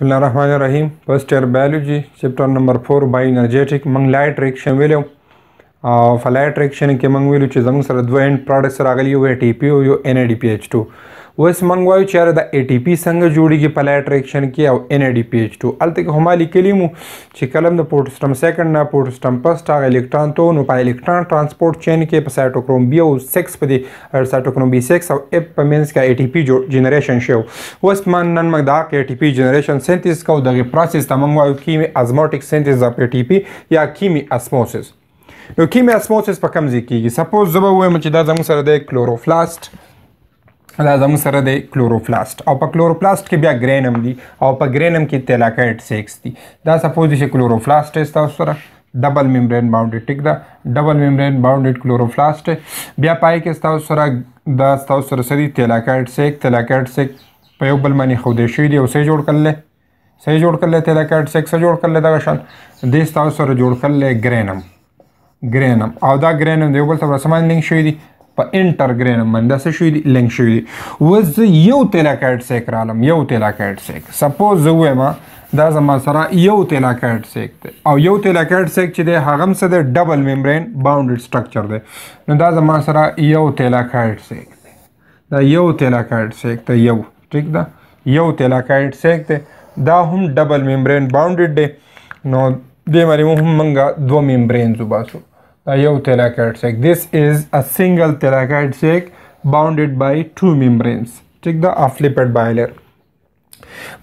Bismillahirrahmanirrahim First year biology chapter number 4 bioenergetic موږ لایټ ریکشن ویلو او فلایټ ریکشن کې موږ ویلو چې زموږ سره دوه اند پروډکټس راغلي یو ای ټي پی او یو ان ای ډی پی ایچ 2 اوس مونږ وایو چې دا ای ټي پی څنګه جوړیږي په لایټ ریکشن کې او ان ای ډي پی ایچ 2 الته کې هم لیکلی مو چې کلم د پورټ سټم سیکنډ نه پورټ سټم پسټ هغه الکترون ته نو په الکترون ترانسپورټ چین کې په سایټوکروم بی او 6 په دې سایټوکروم بی 6 او اف په مینس کې ای ټي پی جنریشن شو اوس مان نن موږ دا ای ټي پی جنریشن سنتیز کو دغه پروسس ته موږ وایو کیمی ازموټیک سنتیز اف ای ټي پی یا کیمی اسموسس نو کیمیا اسموسس په کوم ځای کېږي سپوز زه به ووایم چې دا زموږ سره دی کلوروفلاست دا زمو سره د کلوروپلاست او په کلوروپلاست کې بیا ګرینم دي او په ګرینم کې تیلاکټ سیکس دي دا سپوز چې کلوروپلاست تاسو سره ډبل میمبرین باونډډ ټیک دا ډبل میمبرین باونډډ کلوروپلاست بیا پای کې تاسو سره دا تاسو سره سړي تیلاکټ سیک تیلاکټ سیک په یو بل باندې خوده شوی دی او سه جوړ کړل سه جوړ کړل تیلاکټ سیک سره جوړ کړل دا شان دې تاسو سره جوړ کړل ګرینم ګرینم او دا ګرینم دی یو بل سره سمان لینک شوی دی په انټرګرینم باندې څه شوی دي لنک شوی دي وز یو تیلاکټ سیک رالم یو تیلاکټ سیک سپوز زه وایم دا زما سره یو تیلاکټ سیک دی او یو تیلاکټ سیک چې دی هغه هم څه دی ډبل ممبرین باونډډ سټرکچر دی نو دا زما سره یو تیلاکټ سیک دی دا یو تیلاکټ سیک دی یو ٹھیک ده یو تیلاکټ سیک دی دا هم ډبل ممبرین باونډډ دی نو دې باندې هم موږ دوه ممبرینز وباسو یو تیلاکاید شیک this is a single telacyte shake bounded by two membranes ٹھیک دا of lipid bilayer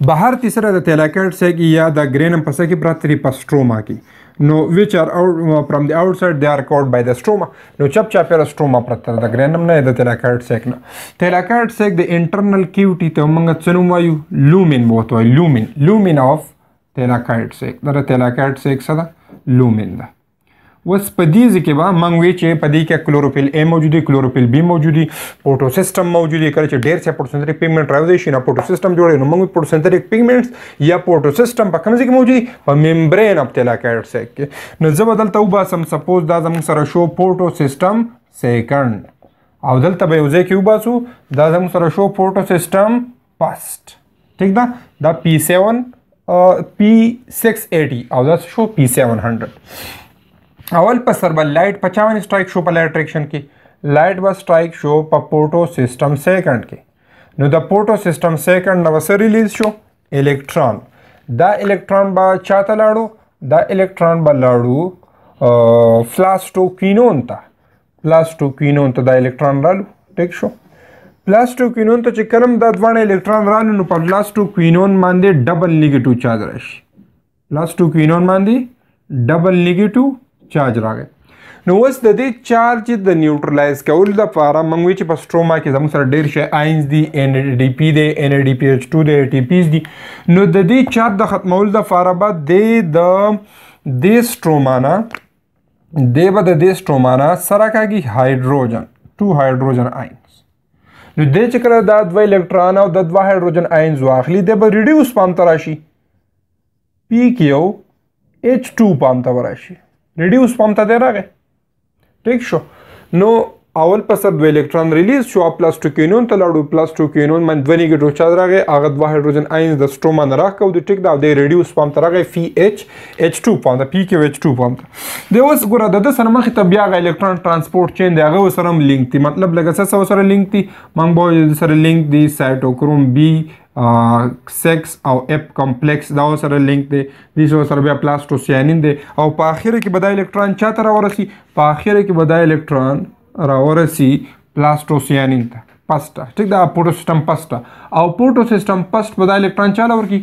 بهر تیسره د تیلاکاید شیک یا د گرینم پسه کې پرات لري په سټروما کې نو which are out uh, from the outside they are covered by the stroma نو چپ چپ پر سټروما پرته د گرینم نه د تیلاکاید شیک نه تیلاکاید شیک د انټرنل کیوټي ته موږ څنوم وایو لومین بوته وایو لومین لومین اف تیلاکاید شیک دا تیلاکاید شیک څه ده لومین ده وس په دې ځکه به موږ وی چې په دې کې کلوروفیل ا موجودي کلوروفیل بي موجودي پروټوسسټم موجودي کړ چې ډېر څه پروټوسنتریک پیګمنټ راوځي شي نه پروټوسسټم جوړي نو موږ پروټوسنتریک پیګمنټس یا پروټوسسټم په کوم ځای کې موجودي په ممبرین اپ تلاکایټ سیک کې نو زه بدلته وبا سم سپوز دا زموږ سره شو پروټوسسټم سیکنډ او دلته به یو ځای کې وباسو دا زموږ سره شو پروټوسسټم پاست ٹھیک ده دا پی 7 پی 680 او دا شو پی 700 اول په سر به لایټ په چا باندې سټرایک شو په لایټ ډایرکشن کې لایټ به سټرایک شو په پورټو سیستم سیکنډ کې نو د پورټو سیستم سیکنډ نو سر ریلیز شو الکترون دا الکترون به چاته لاړو دا الکترون به لاړو فلاسټوکینون ته پلاسټوکینون ته دا الکترون رالو ټیک شو پلاسټوکینون ته چې کلم دا دوه الکترون رالو نو په پلاسټوکینون باندې ډبل نیگیټیو چارج راشي پلاسټوکینون باندې ډبل نیگیټیو چارج راغی نو اوس د دې چارج د نیوټرلایز کول لپاره موږ وی چې په سټروما کې زموږ سره ډېر شي آینز دي ان ډي پی دي ان ډي پی ایچ 2 دي ټي پیز دي نو د دې چارج د ختمول لپاره به د د د سټرومانا د به د د سټرومانا سره کاږي هایدروجن 2 هایدروجن آینز نو د چې کله دا دوه الکترون او د دوه هایدروجن آینز واخلي د به ریډیوس پام تراشي پی کیو ایچ 2 پام تراشي reduced form ته راغی ټیک شو نو اول په سر دوه الکترون ریلیز شو پلس 2 کینون ته لاړو پلس 2 کینون من دوه نیګټیو چارج راغی هغه دوه هایدروجن آینز د سټروما نه راکاو د ټیک دا د ریډیوس فارم ته راغی فی ایچ ایچ 2 فارم دا پی کې ایچ 2 فارم ته د اوس ګوره د سره مخ ته بیا غ الکترون ترانسپورټ چین دی هغه سره لینک دی مطلب لګا سره سره لینک دی مونږ به سره لینک دی سایټوکروم بی سیکس او اپ کمپلیکس دا سره لینک دی د سو سره بیا پلاستوسیانین دی او په اخیره کې به دا الکترون چاته راورسي په اخیره کې به دا الکترون راورسي پلاستوسیانین ته پسټه ٹھیک دا پورټو سیستم پسټه او پورټو سیستم پسټ په دا الکترون چاله ورکی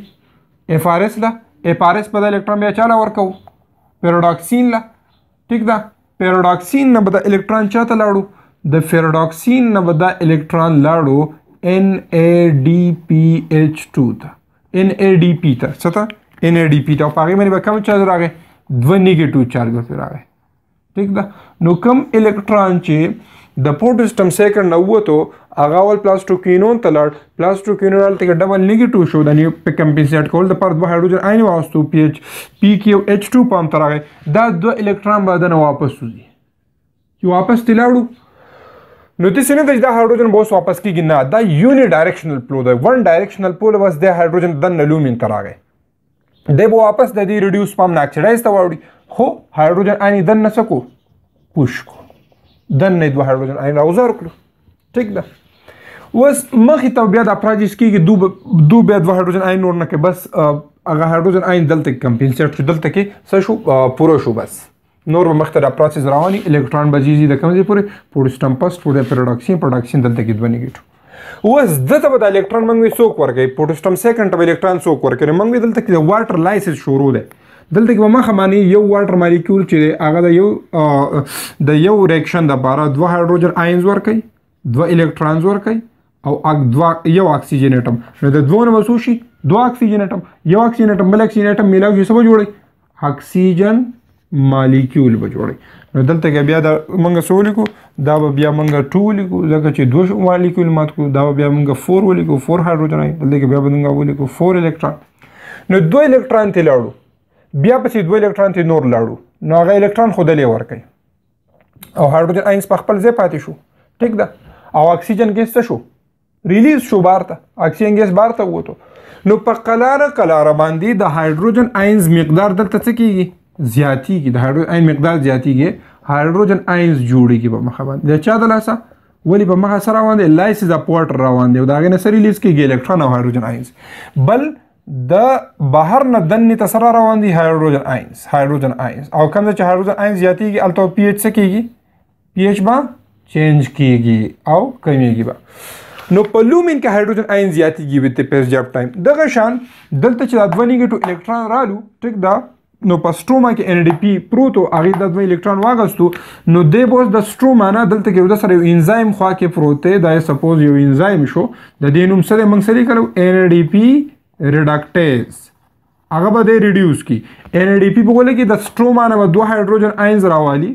اف ار اس لا اف ار اس په دا الکترون بیا چاله ورکو پیروډاکسین لا ٹھیک دا پیروډاکسین نه به دا الکترون چاته لاړو د پیروډاکسین نه به دا الکترون لاړو N A D P H two था N A D P था अच्छा था N A D P था आ गए मेरी व्याख्या में चार्जर आ गए ध्वनि के फिर आ गए ठीक था नुकम इलेक्ट्रॉन चे दपोर्ट सिस्टम से कर नव तो अगावल प्लस टू क्यूनोन तलर plus two quinone double negative शो दानी पे कंपेंसेट कोल द परत हाइड्रोजन आयन वास्तु PH P Q H two तरह गए दो इलेक्ट्रॉन बदन वापस सुजी कि वापस तिलाड़ू Notice you know that the hydrogen was वापस की गिना the unidirectional flow the one directional pull was the hydrogen then aluminum तर आ गए दे वो वापस दे दी रिड्यूस फॉर्म नाक्सिडाइज तब आवडी हो हाइड्रोजन आयन दन न सको पुश को दन نه دوه hydrogen ion راوزار کړو ٹھیک ده اوس مخې ته بیا د اپراجیس کیږي دو دو بیا دوه هایدروجن آیون نور نه کې بس هغه هایدروجن آیون دلته کمپنسیټ شو دلته کې څه شو پوره شو بس نور به مخته د پروسس رواني الکترون به جیزي د کومې پورې پروټون پس پورې پروډکشن پروډکشن دلته کې دوه نیګټیو اوس دته به د الکترون منګوي څوک ورګي پروټون سیکنډ به الکترون څوک ورکړي منګوي دلته کې د واټر لایسس شروع ده دلته کې مخه معنی یو واټر مالیکول چې هغه د یو د یو ریاکشن د بارا دوه هایدروجن آینز ورکي دوه الکترونز ورکي او دوه یو اکسیجن اټم نو د دوه نو وسوشي دوه اکسیجن اټم یو اکسیجن اټم بل اکسیجن اټم ملاوي څه جوړي اکسیجن مالیکول به جوړي نو دلته کې بیا دا موږ سول کو دا بیا موږ ټول کو ځکه چې دوه مالیکول مات کو دا بیا موږ فور ولې کو فور هایدروجن دلته کې بیا موږ ولې کو فور الکترون نو دوه الکترون ته لاړو بیا پسې دوه الکترون ته نور لاړو نو هغه الکترون خوده لې ورکي او هایدروجن آینز په خپل ځای پاتې شو ټیک ده او اکسیجن ګیس څه شو ریلیز شو بار ته اکسیجن ګیس بار ته وته نو په قلاره قلاره باندې د هایدروجن آینز مقدار دلته څه کیږي زیاتیږي د هایدرو عین مقدار زیاتیږي هایدروجن آینز جوړیږي په مخه باندې د چا د لاسه ولی په مخه سره روان دي لایسیز اپورټ روان دي دا غنه سری لیس کې الکترون او هایدروجن آینز بل د بهر نه دنې ته سره روان دي هایدروجن آینز هایدروجن آینز او کوم چې هایدروجن آینز زیاتیږي الته پی ایچ څه کیږي پی ایچ با چینج کیږي او کمیږي با نو په لومین کې هایدروجن آینز زیاتیږي وت پیس جاب ټایم دغه شان دلته چې د 2 نیګټیو الکترون رالو ټیک دا نو په سټروما کې ان ډي پی پروتو هغه د دوه الکترون واغستو نو د بوس د سټروما نه دلته کې د سره یو انزایم خوا کې پروت دی دا سپوز یو انزایم شو د دې نوم سره موږ سره کړو ان ډي پی ریډاکټیز هغه به د ریډیوس کی ان ډي پی په ګوله کې د سټروما نه دوه هایدروجن آینز راوالي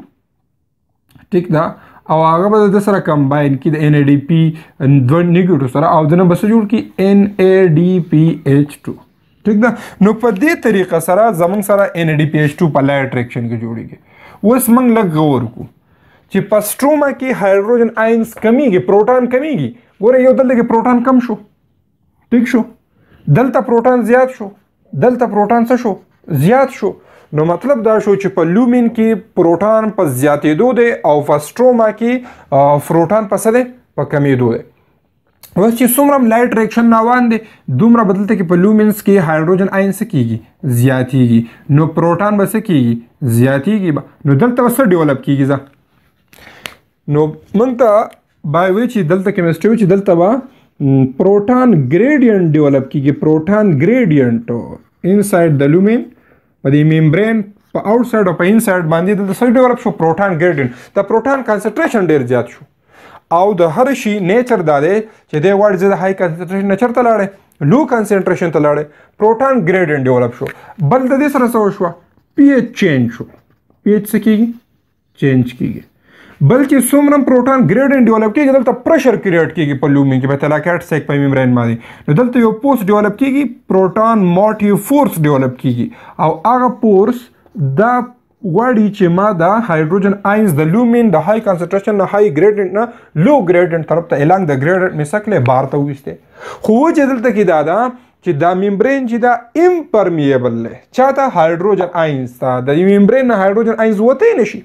ټیک دا او هغه به د سره کمباین کی د ان ای ډی پی دوه نیګیټو سره او دنه بس جوړ کی ان ای ډی پی ایچ 2 ٹھیک ده نو په دې طریقه سره زمونږ سره ان ډي پی ایچ 2 په لای اټریکشن کې جوړیږي اوس موږ لږ غور وکړو چې په سټروما کې هایدروجن آینز کمیږي پروټون کمیږي ګوره یو دلته کې پروټون کم شو ټیک شو دلته پروټون زیات شو دلته پروټون څه شو زیات شو نو مطلب دا شو چې په لومین کې پروټون په زیاتېدو دی او په سټروما کې پروټون په څه دی په کمیدو دی اوس چې څومره لایټ ریکشن روان دي دومره بدلته کې په لومینس کې هایدروجن آین څه کیږي زیاتیږي نو پروټان به څه کیږي زیاتیږي نو دلته به څه ډیولپ کیږي ځه نو مونږ ته بای وی چې دلته کیمستري چې دلته به پروټان ګریډینټ ډیولپ کیږي پروټان ګریډینټ انساید د لومین په دې ممبرین په آوټ سایډ او په ان سایډ باندې د ډیولپ شو پروټان ګریډینټ دا پروټان کانسنټریشن ډیر زیات شو او د هر شي نیچر دا دی چې دی وړ زه د های کنسنټریشن نچر ته لاړې لو کنسنټریشن ته لاړې پروټان ګریډین ډیولپ شو بل د دې سره څه شو پی ایچ چینج شو پی ایچ څه کیږي چینج کیږي بلکې څومره پروټان ګریډین ډیولپ کیږي دلته پرشر کریټ کیږي په لومینګ کې په تلاکټ سیک په میمبرین باندې نو دلته یو پورس ډیولپ کیږي پروټان مارټیو فورس ډیولپ کیږي او هغه پورس د وړي چې ما دا هایدروجن آینز د لومین د های کنسنټریشن نه های ګریډنټ نه لو ګریډنټ طرف ته الانګ د ګریډنټ مسکلې بار ته وېسته خو چې دلته کې دا دا چې دا ممبرین چې دا امپرمیبل چاته هایدروجن آینز تا د ممبرین نه هایدروجن آینز وته نشي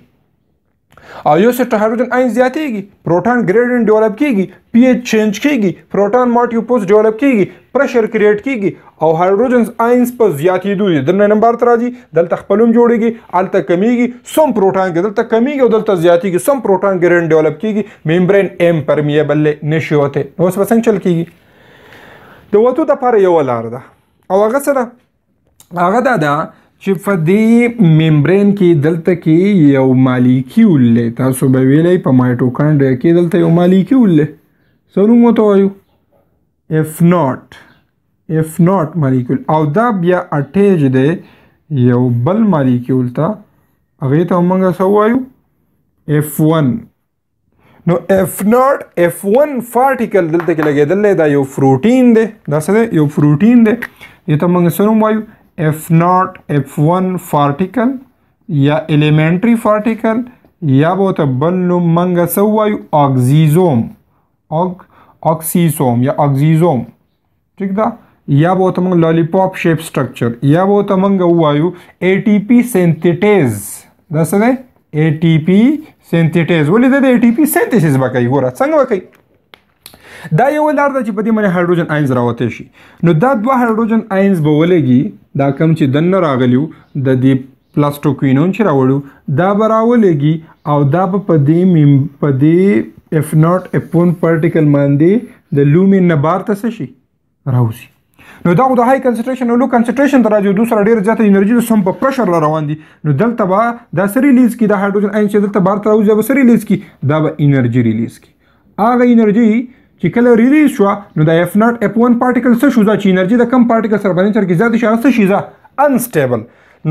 او یو سټ هایدروجن آیون زیاتېږي پروټان ګریډین ډیولپ کیږي پی ایچ چینج کیږي پروټان مارټیوپوس ډیولپ کیږي پرشر کریټ کیږي او هایدروجن آیونز په زیاتېدو دي درنه نمبر تر راځي دلته خپلوم جوړیږي الته کمیږي سم پروټان دلته کمیږي او دلته زیاتېږي سم پروټان ګریډین ډیولپ کیږي ممبرین ام پرمیبل نشي وته نو اوس څنګه چل کیږي د وته د لپاره یو لار ده او هغه سره هغه دا ده چې په دې ممبرین کې دلته کې یو مالیکیول لې تاسو به ویلې په مایټوکانډریا کې دلته یو مالیکیول لې سره مو ته وایو اف ناٹ اف ناٹ مالیکیول او دا بیا اٹیج دی یو بل مالیکیول ته هغه ته موږ سو وایو اف 1 نو اف ناٹ اف 1 پارټیکل دلته کې لګیدل دا یو پروتین دی دا څه دی یو پروتین دی دته موږ سره وایو F not F one particle या एलिमेंट्री फार्टिकल या बहुत तो बल्लुम मंगसवायु ऑक्जीजोम ऑक्सीसोम या ऑक्जीजोम ठीक था या बहुत मंग लॉलीपॉप शेप स्ट्रक्चर या बहुत तो मंग ए टी पी सेंथिटेज दस दे ए टी पी सेंथिटेज बोली दे ए टी पी सेंथिस बकाई हो रहा संग बकाई دا یو لار ده چې په دې باندې هایدروجن آینز راوته شي نو دا دوه هایدروجن آینز به ولګي دا کم چې دنه راغلیو د دې پلاستوکوینون چې راوړو دا به راولېږي او دا به په دې په دې اف ناٹ اپون پارټیکل باندې د لومین نه بار ته شي راوځي نو دا خو د های کنسنټریشن او لو کنسنټریشن تر راځي دوسر ډیر زیات انرژي سم په پرشر را روان دي نو دلته به دا سری ریلیز کی د هایدروجن آیون چې دلته بار ته راوځي به سری ریلیز کی دا به انرژي ریلیز کی هغه انرژي چې کله ریلیز شو نو د اف ناٹ اف 1 پارټیکل څه شو چې انرژي د کم پارټیکل سره باندې چرګي زیات شي هغه شي ځا انسټیبل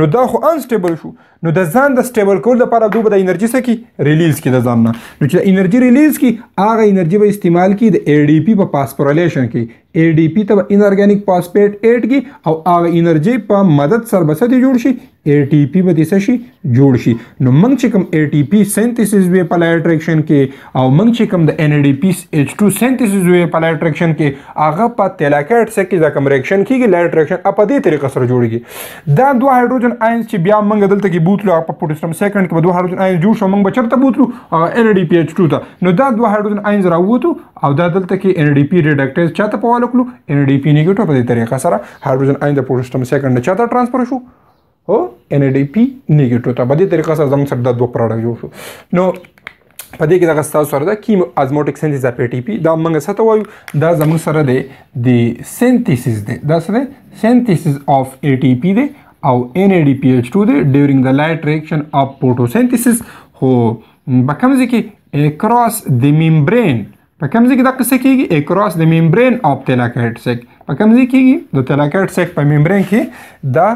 نو دا خو انسټیبل شو نو د ځان د سټیبل کول لپاره دوی به د انرژي سکی ریلیز کی د ځان نه نو چې انرژي ریلیز کی هغه انرژي به استعمال کی د ای ډی پی په پاسپورلیشن کې اے ډي پی ته انارګانیک فاسفیټ ایډ کی او هغه انرژي په مدد سره به څه جوړ شي اے ټي پی به څه شي جوړ شي نو موږ چې کوم اے ټي پی سنتیسس وی په لای اټریکشن کې او موږ چې کوم د ان ډي پی ایچ 2 سنتیسس وی په لای اټریکشن کې هغه په تلاکټ سره کې دا کوم ریاکشن کیږي لای اټریکشن په دې طریقه سره جوړیږي دا دوه هایدروجن آینز چې بیا موږ دلته کې بوتلو په پوتاسیم سیکنډ کې دوه هایدروجن آینز جوړ شو موږ به چرته بوتلو ان ډي پی ایچ 2 ته نو دا دوه هایدروجن آینز راووتو او دا دلته کې ان ډي پی ریډکټیز چاته په فعال کړو ان ډي پی نیګیټو په دې طریقه سره هایدروجن آیون د پروټون سیکنډ نه چاته ترانسفر شو او ان ډي پی نیګیټو ته په دې طریقه سره زموږ سره د دوه پروډکټ جوړ شو نو په دې کې دغه ستاسو سره ده کیم ازموټیک سنتیز اپ ټی پی دا موږ سره وایو دا زموږ سره دی د سنتیسز دی دا سره سنتیسز اف ای ټی پی دی او ان ای ډی پی ایچ 2 دی ډیورینګ د لایټ ریاکشن اف فوټوسنتیسس هو په کوم ځکه اکراس د ممبرین Pachymexic duct से की गई across the membrane of telacaid sac Pachymexic की गई the telacaid sac पर membrane की the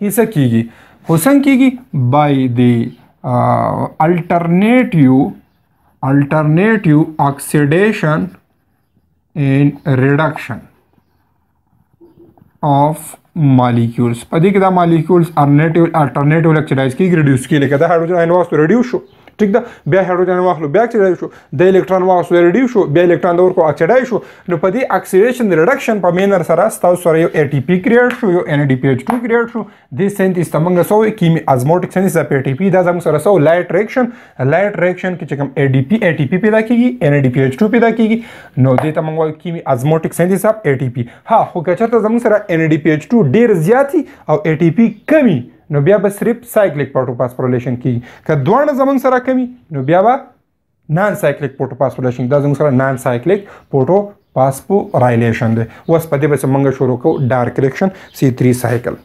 किसे की गई हुसन की गई by the uh, alternative alternative oxidation and reduction of molecules अधिक दा molecules alternative alternative oxidized की reduce की लेकर दा hydrogen ion was to reduce ټیک ده بیا هایدروجن واخلو بیا اکسایډ شو د الکترون واخلو ریډیو شو بیا الکترون د ورکو اکسایډ شو نو په دې اکسیډیشن ریډکشن په مینر سره تاسو سره یو ای ټی پی کریټ شو یو ان ای ډی پی ایچ 2 کریټ شو د سنتیس تمنګ سو کیمي ازموټک سنتیس په ای ټی پی دا زموږ سره سو لایټ ریکشن لایټ ریکشن کې چې کوم ای ډی پی ای ټی پی پیدا کیږي ان ای ډی پی ایچ 2 پیدا کیږي نو دې ته موږ کیمي ازموټک سنتیس اپ ای ټی پی ها خو کچرته زموږ سره ان ای ډی پی ایچ 2 ډیر زیاتی او ای ټی پی کمی نو بیا به صرف سایکلیک پروټوپاسپوریلیشن کیږي که دواړه زمون سره کمی نو بیا به نان سایکلیک پروټوپاسپوریلیشن دا زمون سره نان سایکلیک پروټوپاسپوریلیشن دی اوس په دې به څنګه شروع کوو ډارک ریکشن سی 3 سایکل